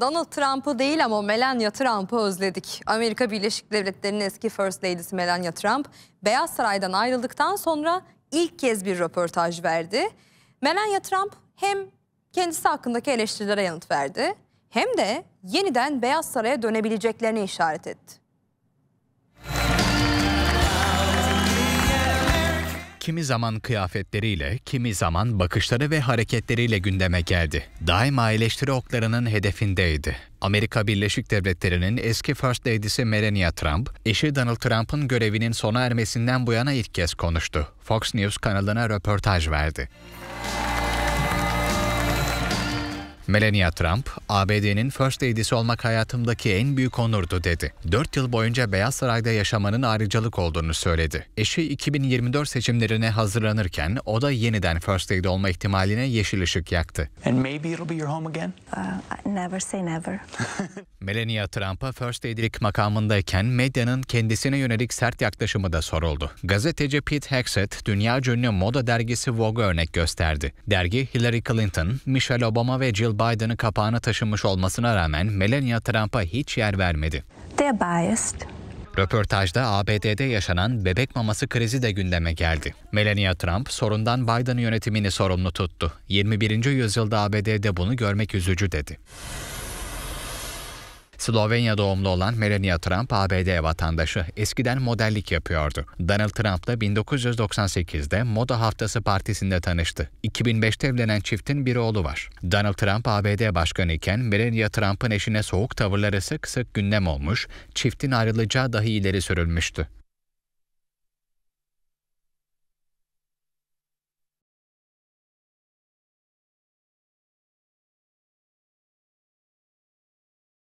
Donald Trump'ı değil ama Melania Trump'ı özledik. Amerika Birleşik Devletleri'nin eski First Lady'si Melania Trump, Beyaz Saray'dan ayrıldıktan sonra ilk kez bir röportaj verdi. Melania Trump hem kendisi hakkındaki eleştirilere yanıt verdi hem de yeniden Beyaz Saray'a dönebileceklerini işaret etti. kimi zaman kıyafetleriyle, kimi zaman bakışları ve hareketleriyle gündeme geldi. Daima eleştiri oklarının hedefindeydi. Amerika Birleşik Devletleri'nin eski First Lady'si Melania Trump, eşi Donald Trump'ın görevinin sona ermesinden bu yana ilk kez konuştu. Fox News kanalına röportaj verdi. Melania Trump, ABD'nin First Lady'si olmak hayatımdaki en büyük onurdu dedi. 4 yıl boyunca Beyaz Saray'da yaşamanın ayrıcalık olduğunu söyledi. Eşi 2024 seçimlerine hazırlanırken o da yeniden First Lady olma ihtimaline yeşil ışık yaktı. And maybe it'll be your home again? Uh, never say never. Melania Trump'a First Lady'lik makamındayken medyanın kendisine yönelik sert yaklaşımı da soruldu. Gazeteci Pete Hexet, dünya ünlü moda dergisi Vogue örnek gösterdi. Dergi Hillary Clinton, Michelle Obama ve Jill Biden'ın kapağını taşınmış olmasına rağmen Melania Trump'a hiç yer vermedi. They're biased. Röportajda ABD'de yaşanan bebek maması krizi de gündeme geldi. Melania Trump sorundan Biden yönetimini sorumlu tuttu. 21. yüzyılda ABD'de bunu görmek üzücü dedi. Slovenya doğumlu olan Melania Trump ABD vatandaşı. Eskiden modellik yapıyordu. Donald Trump Trump'la 1998'de Moda Haftası Partisi'nde tanıştı. 2005'te evlenen çiftin bir oğlu var. Donald Trump ABD başkanı iken Melania Trump'ın eşine soğuk tavırları sık sık gündem olmuş, çiftin ayrılacağı dahi ileri sürülmüştü.